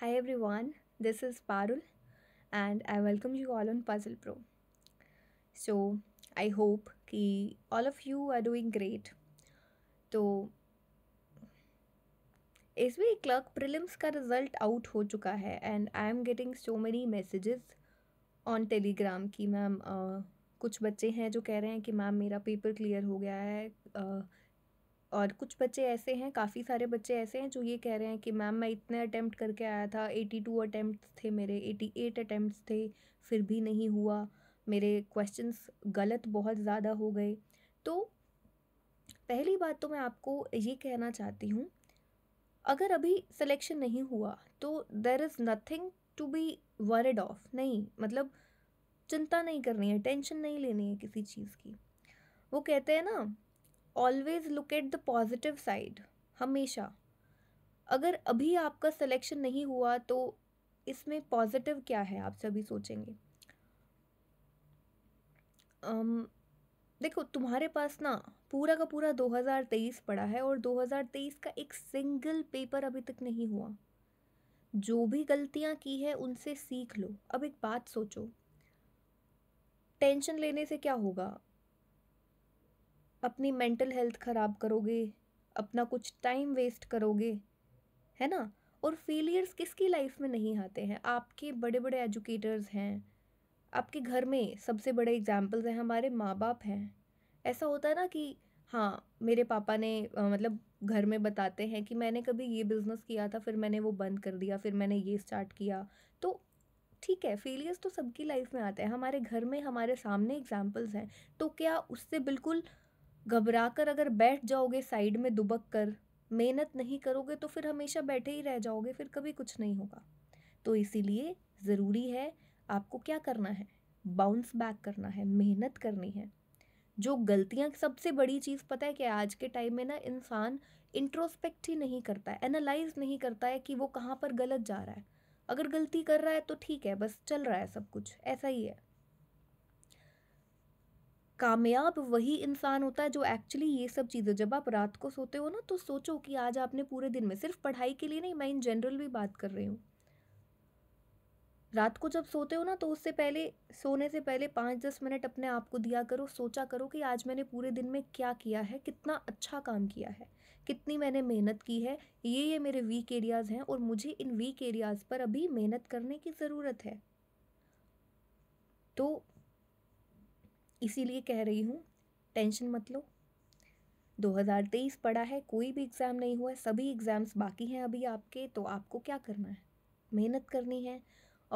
Hi everyone, this is Parul and I welcome you all on Puzzle Pro. So, I hope कि all of you are doing great. तो इस B clerk prelims का result out हो चुका है and I am getting so many messages on Telegram कि ma'am कुछ बच्चे हैं जो कह रहे हैं कि मैम मेरा पेपर क्लियर हो गया है uh, और कुछ बच्चे ऐसे हैं काफ़ी सारे बच्चे ऐसे हैं जो ये कह रहे हैं कि मैम मैं इतने अटैम्प्ट करके आया था एटी टू अटैम्प्ट थे मेरे एटी एट अटैम्प्ट थे फिर भी नहीं हुआ मेरे क्वेश्चन गलत बहुत ज़्यादा हो गए तो पहली बात तो मैं आपको ये कहना चाहती हूँ अगर अभी सिलेक्शन नहीं हुआ तो there is nothing to be worried of नहीं मतलब चिंता नहीं करनी है टेंशन नहीं लेनी है किसी चीज़ की वो कहते हैं ना always look at the positive side हमेशा अगर अभी आपका सिलेक्शन नहीं हुआ तो इसमें पॉजिटिव क्या है आप सभी सोचेंगे um, देखो तुम्हारे पास ना पूरा का पूरा 2023 पड़ा है और 2023 का एक सिंगल पेपर अभी तक नहीं हुआ जो भी गलतियां की है उनसे सीख लो अब एक बात सोचो टेंशन लेने से क्या होगा अपनी मेंटल हेल्थ ख़राब करोगे अपना कुछ टाइम वेस्ट करोगे है ना और फेलियर्स किसकी लाइफ में नहीं आते हैं आपके बड़े बड़े एजुकेटर्स हैं आपके घर में सबसे बड़े एग्जाम्पल्स हैं हमारे माँ बाप हैं ऐसा होता है ना कि हाँ मेरे पापा ने आ, मतलब घर में बताते हैं कि मैंने कभी ये बिज़नेस किया था फिर मैंने वो बंद कर दिया फिर मैंने ये स्टार्ट किया तो ठीक है फेलियर्स तो सबकी लाइफ में आते हैं हमारे घर में हमारे सामने एग्जाम्पल्स हैं तो क्या उससे बिल्कुल घबरा कर अगर बैठ जाओगे साइड में दुबक कर मेहनत नहीं करोगे तो फिर हमेशा बैठे ही रह जाओगे फिर कभी कुछ नहीं होगा तो इसीलिए ज़रूरी है आपको क्या करना है बाउंस बैक करना है मेहनत करनी है जो गलतियाँ सबसे बड़ी चीज़ पता है कि आज के टाइम में ना इंसान इंट्रोस्पेक्ट ही नहीं करता है एनालाइज नहीं करता है कि वो कहाँ पर गलत जा रहा है अगर गलती कर रहा है तो ठीक है बस चल रहा है सब कुछ ऐसा ही है कामयाब वही इंसान होता है जो एक्चुअली ये सब चीज़ें जब आप रात को सोते हो ना तो सोचो कि आज आपने पूरे दिन में सिर्फ पढ़ाई के लिए नहीं मैं इन जनरल भी बात कर रही हूँ रात को जब सोते हो ना तो उससे पहले सोने से पहले पाँच दस मिनट अपने आप को दिया करो सोचा करो कि आज मैंने पूरे दिन में क्या किया है कितना अच्छा काम किया है कितनी मैंने मेहनत की है ये ये मेरे वीक एरियाज़ हैं और मुझे इन वीक एरियाज़ पर अभी मेहनत करने की ज़रूरत है तो इसीलिए कह रही हूँ टेंशन मत लो 2023 पड़ा है कोई भी एग्ज़ाम नहीं हुआ है सभी एग्ज़ाम्स बाकी हैं अभी आपके तो आपको क्या करना है मेहनत करनी है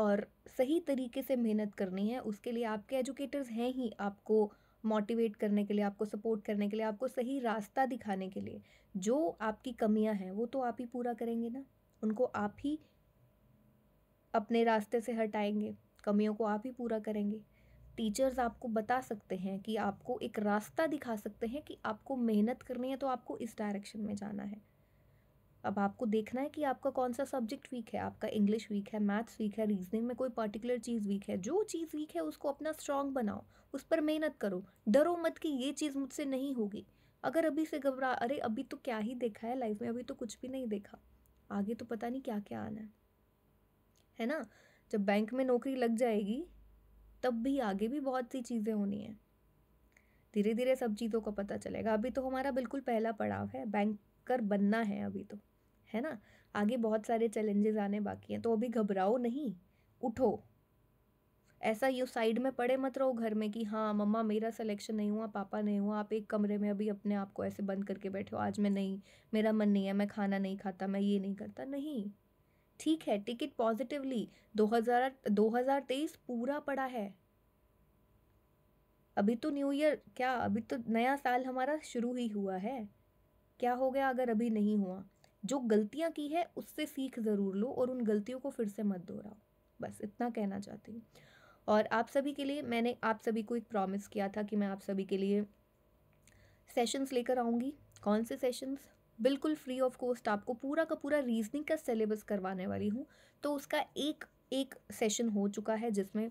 और सही तरीके से मेहनत करनी है उसके लिए आपके एजुकेटर्स हैं ही आपको मोटिवेट करने के लिए आपको सपोर्ट करने के लिए आपको सही रास्ता दिखाने के लिए जो आपकी कमियां हैं वो तो आप ही पूरा करेंगे ना उनको आप ही अपने रास्ते से हटाएंगे कमियों को आप ही पूरा करेंगे टीचर्स आपको बता सकते हैं कि आपको एक रास्ता दिखा सकते हैं कि आपको मेहनत करनी है तो आपको इस डायरेक्शन में जाना है अब आपको देखना है कि आपका कौन सा सब्जेक्ट वीक है आपका इंग्लिश वीक है मैथ्स वीक है रीजनिंग में कोई पर्टिकुलर चीज़ वीक है जो चीज़ वीक है उसको अपना स्ट्रांग बनाओ उस पर मेहनत करो डरो मत कि ये चीज़ मुझसे नहीं होगी अगर अभी से घबरा अरे अभी तो क्या ही देखा है लाइफ में अभी तो कुछ भी नहीं देखा आगे तो पता नहीं क्या क्या आना है है ना जब बैंक में नौकरी लग जाएगी तब भी आगे भी बहुत सी चीज़ें होनी हैं धीरे धीरे सब चीज़ों का पता चलेगा अभी तो हमारा बिल्कुल पहला पड़ाव है बैंकर बनना है अभी तो है ना आगे बहुत सारे चैलेंजेस आने बाकी हैं तो अभी घबराओ नहीं उठो ऐसा यू साइड में पड़े मत रहो घर में कि हाँ मम्मा मेरा सिलेक्शन नहीं हुआ पापा नहीं हुआ आप एक कमरे में अभी अपने आप को ऐसे बंद करके बैठे हो आज मैं नहीं मेरा मन नहीं है मैं खाना नहीं खाता मैं ये नहीं करता नहीं ठीक है टेक इट पॉजिटिवली 2000 2023 पूरा पड़ा है अभी तो न्यू ईयर क्या अभी तो नया साल हमारा शुरू ही हुआ है क्या हो गया अगर अभी नहीं हुआ जो गलतियाँ की है उससे सीख ज़रूर लो और उन गलतियों को फिर से मत दोहराओ बस इतना कहना चाहती हूँ और आप सभी के लिए मैंने आप सभी को एक प्रॉमिस किया था कि मैं आप सभी के लिए सेशंस लेकर आऊँगी कौन से सेशंस बिल्कुल फ्री ऑफ कॉस्ट आपको पूरा का पूरा रीजनिंग का सिलेबस करवाने वाली हूँ तो उसका एक एक सेशन हो चुका है जिसमें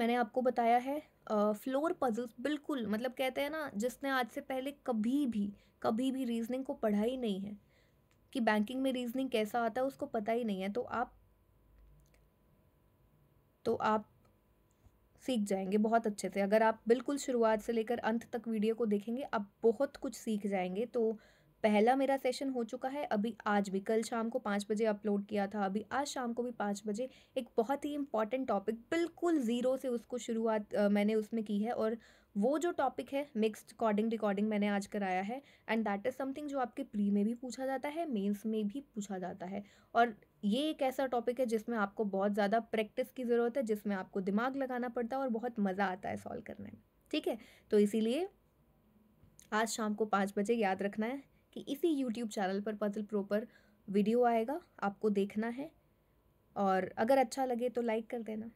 मैंने आपको बताया है फ्लोर uh, पजल्स बिल्कुल मतलब कहते हैं ना जिसने आज से पहले कभी भी कभी भी रीजनिंग को पढ़ा ही नहीं है कि बैंकिंग में रीजनिंग कैसा आता है उसको पता ही नहीं है तो आप तो आप सीख जाएंगे बहुत अच्छे से अगर आप बिल्कुल शुरुआत से लेकर अंत तक वीडियो को देखेंगे आप बहुत कुछ सीख जाएंगे तो पहला मेरा सेशन हो चुका है अभी आज भी कल शाम को पाँच बजे अपलोड किया था अभी आज शाम को भी पाँच बजे एक बहुत ही इम्पॉर्टेंट टॉपिक बिल्कुल ज़ीरो से उसको शुरुआत आ, मैंने उसमें की है और वो जो टॉपिक है मिक्स्ड रिकॉर्डिंग रिकॉर्डिंग मैंने आज कराया है एंड दैट इज़ समथिंग जो आपके प्री में भी पूछा जाता है मेन्स में भी पूछा जाता है और ये एक ऐसा टॉपिक है जिसमें आपको बहुत ज़्यादा प्रैक्टिस की ज़रूरत है जिसमें आपको दिमाग लगाना पड़ता है और बहुत मज़ा आता है सॉल्व करने में ठीक है तो इसीलिए आज शाम को पाँच बजे याद रखना है कि इसी यूट्यूब चैनल पर पजल प्रो पर वीडियो आएगा आपको देखना है और अगर अच्छा लगे तो लाइक कर देना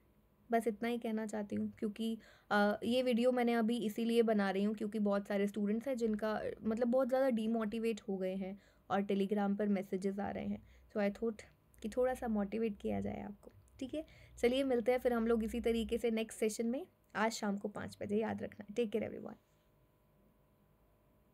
बस इतना ही कहना चाहती हूँ क्योंकि आ, ये वीडियो मैंने अभी इसीलिए बना रही हूँ क्योंकि बहुत सारे स्टूडेंट्स हैं जिनका मतलब बहुत ज़्यादा डीमोटिवेट हो गए हैं और टेलीग्राम पर मैसेजेस आ रहे हैं सो आई थॉट कि थोड़ा सा मोटिवेट किया जाए आपको ठीक है चलिए मिलते हैं फिर हम लोग इसी तरीके से नेक्स्ट सेशन में आज शाम को पाँच बजे याद रखना टेक केयर एवरीवन